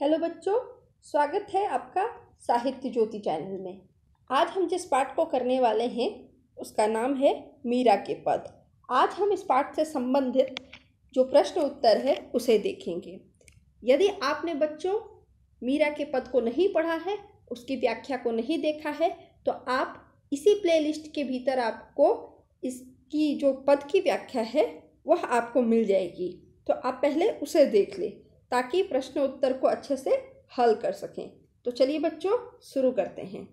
hello बच्चों स्वागत है आपका साहित्य ज्योति चैनल में आज हम जिस पाठ को करने वाले हैं उसका नाम है मीरा के पद आज हम इस पाठ से संबंधित जो प्रश्न उत्तर है उसे देखेंगे यदि आपने बच्चों मीरा के पद को नहीं पढ़ा है उसकी व्याख्या को नहीं देखा है तो आप इसी प्लेलिस्ट के भीतर आपको इसकी जो पद की व्याख्या है वह आपको मिल जाएगी तो आप पहले उसे देख लें ताकि प्रश्न उत्तर को अच्छे से हल कर सकें तो चलिए बच्चों शुरू करते हैं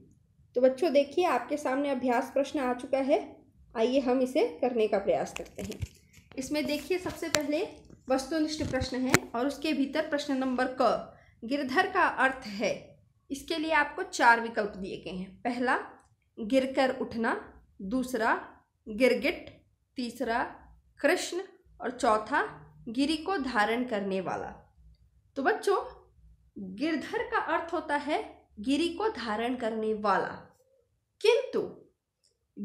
तो बच्चों देखिए आपके सामने अभ्यास प्रश्न आ चुका है आइए हम इसे करने का प्रयास करते हैं इसमें देखिए सबसे पहले वस्तुनिष्ठ प्रश्न है और उसके भीतर प्रश्न नंबर क गिरधर का अर्थ है इसके लिए आपको चार विकल्प दिए गए हैं पहला गिरकर उठना दूसरा गिरगिट तीसरा कृष्ण और चौथा गिरी को धारण करने वाला तो बच्चों गिरधर का अर्थ होता है गिरी को धारण करने वाला किंतु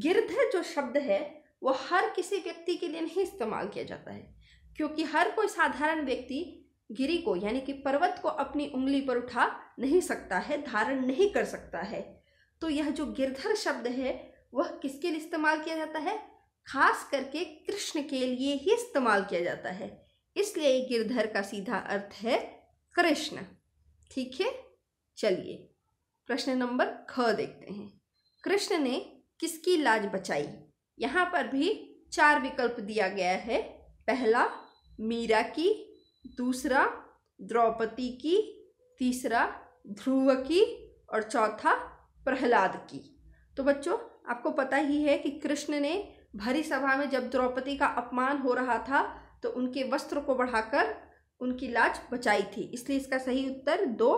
गिरधर जो शब्द है वो हर किसी व्यक्ति के लिए नहीं इस्तेमाल किया जाता है क्योंकि हर कोई साधारण व्यक्ति गिरी को यानी कि पर्वत को अपनी उंगली पर उठा नहीं सकता है धारण नहीं कर सकता है तो यह जो गिरधर शब्द है वह किसके लिए इस्तेमाल किया जाता है खास करके कृष्ण के लिए ही इस्तेमाल किया जाता है इसलिए गिरधर का सीधा अर्थ है कृष्ण ठीक है चलिए प्रश्न नंबर ख देखते हैं कृष्ण ने किसकी लाज बचाई यहाँ पर भी चार विकल्प दिया गया है पहला मीरा की दूसरा द्रौपदी की तीसरा ध्रुव की और चौथा प्रहलाद की तो बच्चों आपको पता ही है कि कृष्ण ने भरी सभा में जब द्रौपदी का अपमान हो रहा था तो उनके वस्त्र को बढ़ाकर उनकी लाज बचाई थी इसलिए इसका सही उत्तर दो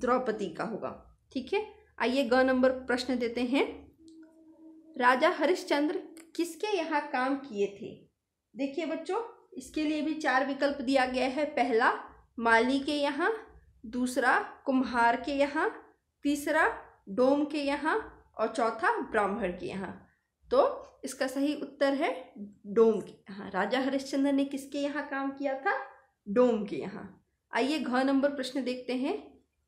द्रौपदी का होगा ठीक है आइए ग नंबर प्रश्न देते हैं राजा हरिश्चंद्र किसके यहाँ काम किए थे देखिए बच्चों इसके लिए भी चार विकल्प दिया गया है पहला माली के यहाँ दूसरा कुम्हार के यहाँ तीसरा डोम के यहाँ और चौथा ब्राह्मण के यहाँ तो इसका सही उत्तर है डोम के यहाँ राजा हरिश्चंद्र ने किसके यहाँ काम किया था डोम के यहाँ आइए घ नंबर प्रश्न देखते हैं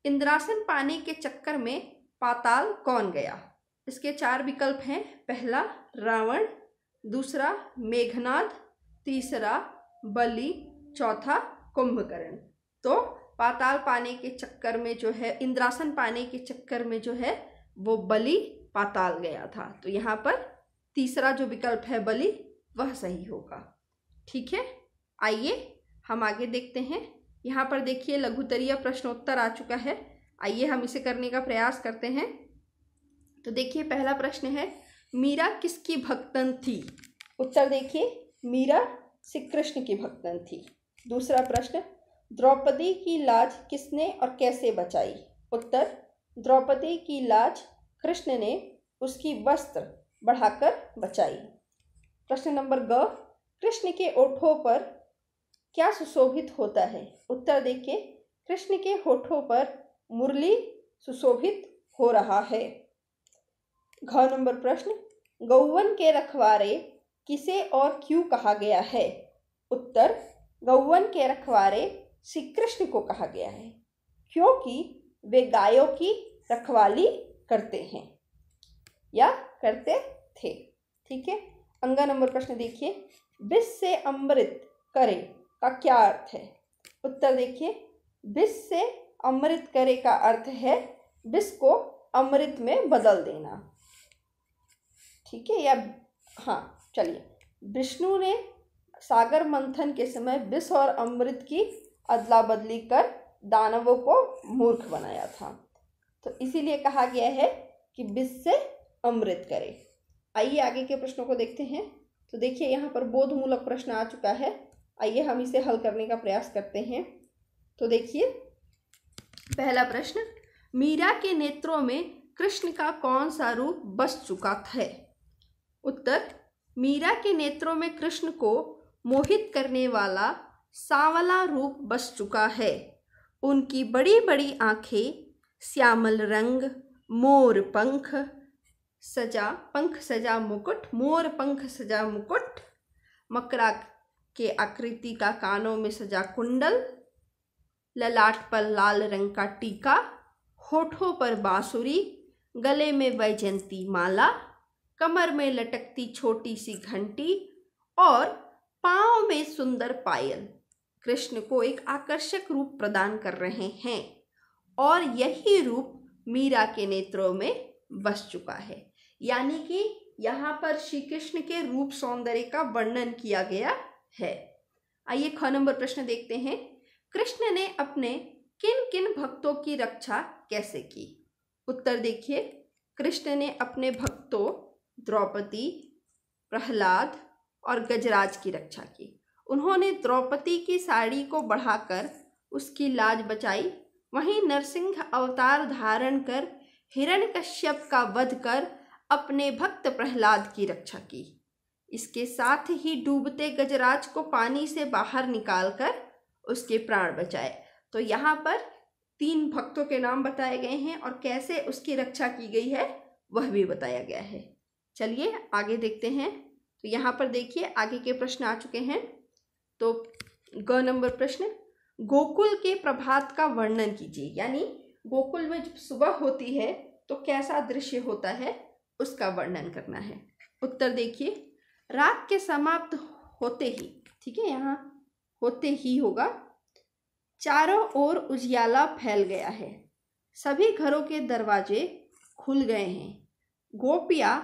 इंद्रासन पाने के चक्कर में पाताल कौन गया इसके चार विकल्प हैं पहला रावण दूसरा मेघनाद तीसरा बलि चौथा कुंभकर्ण तो पाताल पाने के चक्कर में जो है इंद्रासन पाने के चक्कर में जो है वो बलि पाताल गया था तो यहाँ पर तीसरा जो विकल्प है बलि वह सही होगा ठीक है आइए हम आगे देखते हैं यहाँ पर देखिए लघुतरीय प्रश्नोत्तर आ चुका है आइए हम इसे करने का प्रयास करते हैं तो देखिए पहला प्रश्न है मीरा किसकी भक्तन थी उत्तर देखिए मीरा श्री कृष्ण की भक्तन थी दूसरा प्रश्न द्रौपदी की लाज किसने और कैसे बचाई उत्तर द्रौपदी की लाज कृष्ण ने उसकी वस्त्र बढ़ाकर बचाई प्रश्न नंबर ग कृष्ण के ओठों पर क्या सुशोभित होता है उत्तर देखिए कृष्ण के होठों पर मुरली सुशोभित हो रहा है घ नंबर प्रश्न गौवन के रखवारे किसे और क्यों कहा गया है उत्तर गौवन के रखवारे श्री कृष्ण को कहा गया है क्योंकि वे गायों की रखवाली करते हैं या करते थे ठीक है अंगा नंबर प्रश्न देखिए विष से अमृत करे का क्या अर्थ है उत्तर देखिए विष से अमृत करे का अर्थ है विष को अमृत में बदल देना ठीक है या हाँ चलिए विष्णु ने सागर मंथन के समय विष और अमृत की अदला बदली कर दानवों को मूर्ख बनाया था तो इसीलिए कहा गया है कि विष से अमृत करे आइए आगे के प्रश्नों को देखते हैं तो देखिए यहाँ पर बोधमूलक प्रश्न आ चुका है आइए हम इसे हल करने का प्रयास करते हैं तो देखिए पहला प्रश्न मीरा के नेत्रों में कृष्ण का कौन सा रूप बस चुका है उत्तर मीरा के नेत्रों में कृष्ण को मोहित करने वाला सांवला रूप बस चुका है उनकी बड़ी बड़ी आंखें श्यामल रंग मोर पंख सजा पंख सजा मुकुट मोर पंख सजा मुकुट मकरा के आकृति का कानों में सजा कुंडल ललाट पर लाल रंग का टीका होठों पर बांसुरी गले में वैजंती माला कमर में लटकती छोटी सी घंटी और पाँव में सुंदर पायल कृष्ण को एक आकर्षक रूप प्रदान कर रहे हैं और यही रूप मीरा के नेत्रों में बस चुका है यानी कि यहाँ पर श्री कृष्ण के रूप सौंदर्य का वर्णन किया गया है आइए ख नंबर प्रश्न देखते हैं कृष्ण ने अपने किन किन भक्तों की रक्षा कैसे की उत्तर देखिए कृष्ण ने अपने भक्तों द्रौपदी प्रहलाद और गजराज की रक्षा की उन्होंने द्रौपदी की साड़ी को बढ़ाकर उसकी लाज बचाई वहीं नरसिंह अवतार धारण कर हिरण कश्यप का वध कर अपने भक्त प्रहलाद की रक्षा की इसके साथ ही डूबते गजराज को पानी से बाहर निकालकर उसके प्राण बचाए तो यहाँ पर तीन भक्तों के नाम बताए गए हैं और कैसे उसकी रक्षा की गई है वह भी बताया गया है चलिए आगे देखते हैं तो यहाँ पर देखिए आगे के प्रश्न आ चुके हैं तो ग नंबर प्रश्न गोकुल के प्रभात का वर्णन कीजिए यानी गोकुल में जब सुबह होती है तो कैसा दृश्य होता है उसका वर्णन करना है उत्तर देखिए रात के समाप्त होते ही ठीक है यहाँ होते ही होगा चारों ओर उजियाला फैल गया है सभी घरों के दरवाजे खुल गए हैं गोपियाँ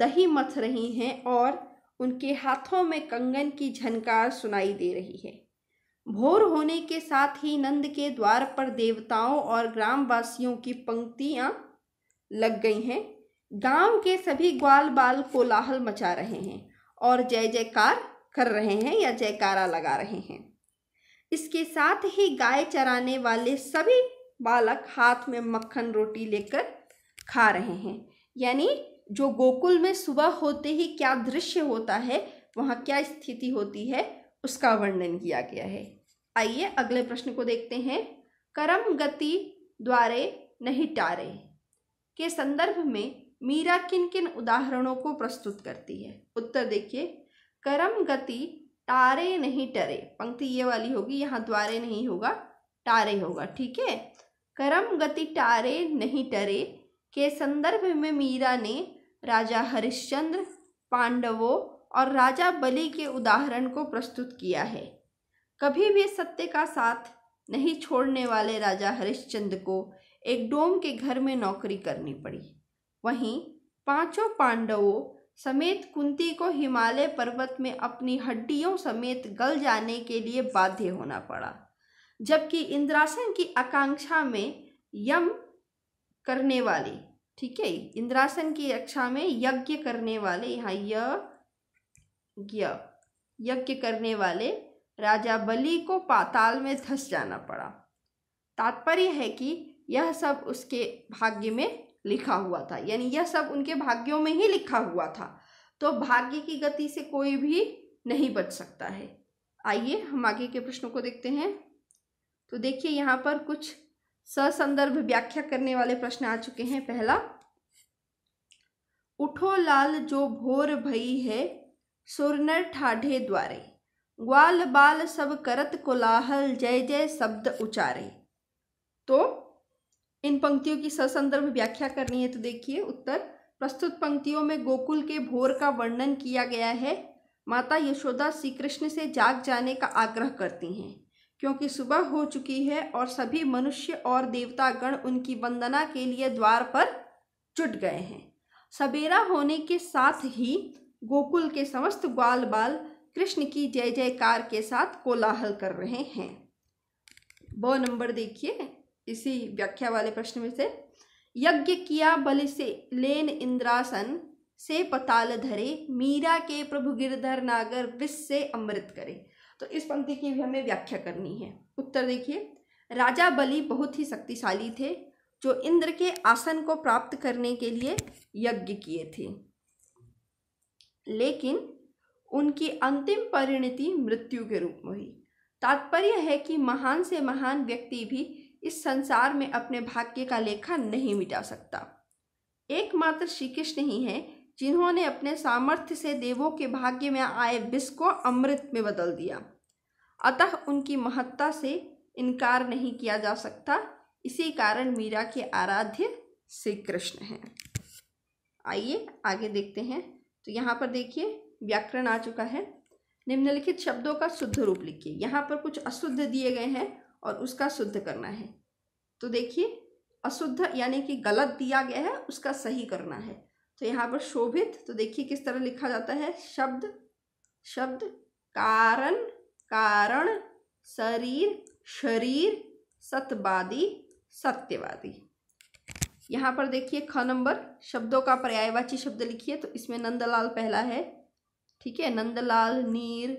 दही मथ रही हैं और उनके हाथों में कंगन की झनकार सुनाई दे रही है भोर होने के साथ ही नंद के द्वार पर देवताओं और ग्रामवासियों की पंक्तियां लग गई हैं गांव के सभी ग्वाल बाल कोलाहल मचा रहे हैं और जय जयकार कर रहे हैं या जयकारा लगा रहे हैं इसके साथ ही गाय चराने वाले सभी बालक हाथ में मक्खन रोटी लेकर खा रहे हैं यानी जो गोकुल में सुबह होते ही क्या दृश्य होता है वहाँ क्या स्थिति होती है उसका वर्णन किया गया है आइए अगले प्रश्न को देखते हैं कर्म गति द्वारे नहीं टारे के संदर्भ में मीरा किन किन उदाहरणों को प्रस्तुत करती है उत्तर देखिए कर्म गति टारे नहीं टरे पंक्ति ये वाली होगी यहाँ द्वारे नहीं होगा टारे होगा ठीक है कर्म गति टारे नहीं टरे के संदर्भ में मीरा ने राजा हरिश्चंद्र पांडवों और राजा बलि के उदाहरण को प्रस्तुत किया है कभी भी सत्य का साथ नहीं छोड़ने वाले राजा हरिश्चंद्र को एक डोम के घर में नौकरी करनी पड़ी वहीं पांचों पांडवों समेत कुंती को हिमालय पर्वत में अपनी हड्डियों समेत गल जाने के लिए बाध्य होना पड़ा जबकि इंद्रासन की आकांक्षा में यम करने वाले ठीक है इंद्रासन की रक्षा में यज्ञ करने वाले यहाँ यज्ञ यज्ञ करने वाले राजा बलि को पाताल में धस जाना पड़ा तात्पर्य है कि यह सब उसके भाग्य में लिखा हुआ था यानी यह सब उनके भाग्यों में ही लिखा हुआ था तो भाग्य की गति से कोई भी नहीं बच सकता है आइए हम आगे के प्रश्नों को देखते हैं तो देखिए यहाँ पर कुछ ससंदर्भ व्याख्या करने वाले प्रश्न आ चुके हैं पहला उठो लाल जो भोर भई है सुरनर ठाढ़े द्वारे ग्वाल बाल सब करत कोलाहल जय जय शब्द उचारे तो इन पंक्तियों की ससंदर्भ व्याख्या करनी है तो देखिए उत्तर प्रस्तुत पंक्तियों में गोकुल के भोर का वर्णन किया गया है माता यशोदा श्री कृष्ण से जाग जाने का आग्रह करती हैं क्योंकि सुबह हो चुकी है और सभी मनुष्य और देवतागण उनकी वंदना के लिए द्वार पर जुट गए हैं सवेरा होने के साथ ही गोकुल के समस्त ग्वाल बाल कृष्ण की जय जयकार के साथ कोलाहल कर रहे हैं ब नंबर देखिए इसी व्याख्या वाले प्रश्न में से यज्ञ किया बलि से लेन इंद्रासन से पताल धरे मीरा के प्रभु गिरधर नागर विष से अमृत करे तो इस पंक्ति की भी हमें व्याख्या करनी है उत्तर देखिए राजा बलि बहुत ही शक्तिशाली थे जो इंद्र के आसन को प्राप्त करने के लिए यज्ञ किए थे लेकिन उनकी अंतिम परिणति मृत्यु के रूप में हुई तात्पर्य है कि महान से महान व्यक्ति भी इस संसार में अपने भाग्य का लेखा नहीं मिटा सकता एकमात्र श्री कृष्ण ही हैं जिन्होंने अपने सामर्थ्य से देवों के भाग्य में आए विष को अमृत में बदल दिया अतः उनकी महत्ता से इनकार नहीं किया जा सकता इसी कारण मीरा के आराध्य श्री कृष्ण हैं आइए आगे देखते हैं तो यहाँ पर देखिए व्याकरण आ चुका है निम्नलिखित शब्दों का शुद्ध रूप लिखिए यहाँ पर कुछ अशुद्ध दिए गए हैं और उसका शुद्ध करना है तो देखिए अशुद्ध यानी कि गलत दिया गया है उसका सही करना है तो यहाँ पर शोभित तो देखिए किस तरह लिखा जाता है शब्द शब्द कारण कारण शरीर शरीर सत्यवादी सत्यवादी यहाँ पर देखिए ख नंबर शब्दों का पर्यायवाची शब्द लिखिए तो इसमें नंदलाल पहला है ठीक है नंदलाल नीर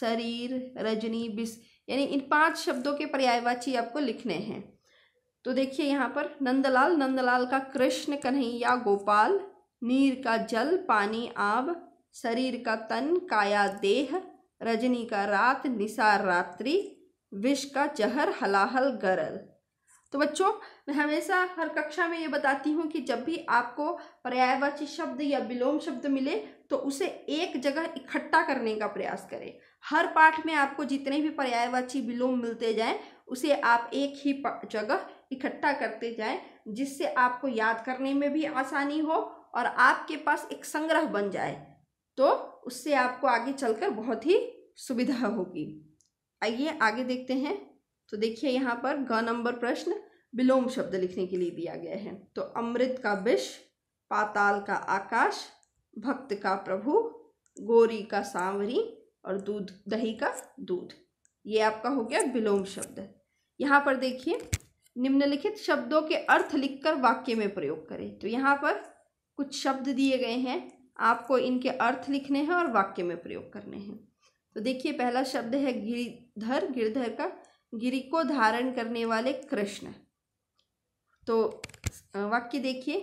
शरीर रजनी बिस यानी इन पांच शब्दों के पर्यायवाची आपको लिखने हैं तो देखिए यहाँ पर नंदलाल नंदलाल का कृष्ण कन्हैया गोपाल नीर का जल पानी आब शरीर का तन काया देह रजनी का रात निसार रात्रि विष का जहर हलाहल गरल तो बच्चों मैं हमेशा हर कक्षा में ये बताती हूँ कि जब भी आपको पर्यायवाची शब्द या विलोम शब्द मिले तो उसे एक जगह इकट्ठा करने का प्रयास करें हर पाठ में आपको जितने भी पर्यायवाची विलोम मिलते जाएं उसे आप एक ही जगह इकट्ठा करते जाएं जिससे आपको याद करने में भी आसानी हो और आपके पास एक संग्रह बन जाए तो उससे आपको आगे चलकर बहुत ही सुविधा होगी आइए आगे देखते हैं तो देखिए यहाँ पर ग नंबर प्रश्न विलोम शब्द लिखने के लिए दिया गया है तो अमृत का विष पाताल का आकाश भक्त का प्रभु गोरी का सांवरी और दूध दही का दूध ये आपका हो गया विलोम शब्द यहाँ पर देखिए निम्नलिखित शब्दों के अर्थ लिखकर वाक्य में प्रयोग करें तो यहाँ पर कुछ शब्द दिए गए हैं आपको इनके अर्थ लिखने हैं और वाक्य में प्रयोग करने हैं तो देखिए पहला शब्द है गिरिधर गिरधर का गिरी को धारण करने वाले कृष्ण तो वाक्य देखिए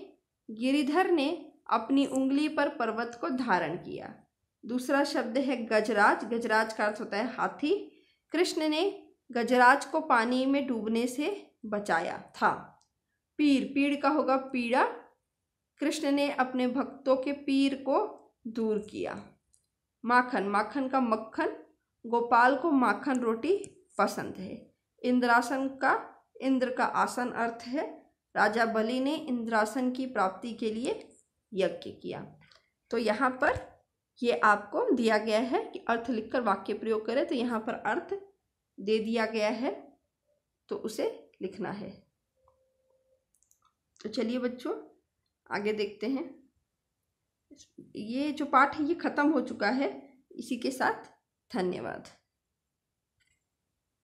गिरिधर ने अपनी उंगली पर पर्वत को धारण किया दूसरा शब्द है गजराज गजराज का अर्थ होता है हाथी कृष्ण ने गजराज को पानी में डूबने से बचाया था पीर पीर का होगा पीड़ा कृष्ण ने अपने भक्तों के पीर को दूर किया माखन माखन का मक्खन गोपाल को माखन रोटी पसंद है इंद्रासन का इंद्र का आसन अर्थ है राजा बलि ने इंद्रासन की प्राप्ति के लिए यज्ञ किया तो यहाँ पर ये आपको दिया गया है कि अर्थ लिखकर वाक्य प्रयोग करें तो यहाँ पर अर्थ दे दिया गया है तो उसे लिखना है तो चलिए बच्चों आगे देखते हैं ये जो पाठ है ये ख़त्म हो चुका है इसी के साथ धन्यवाद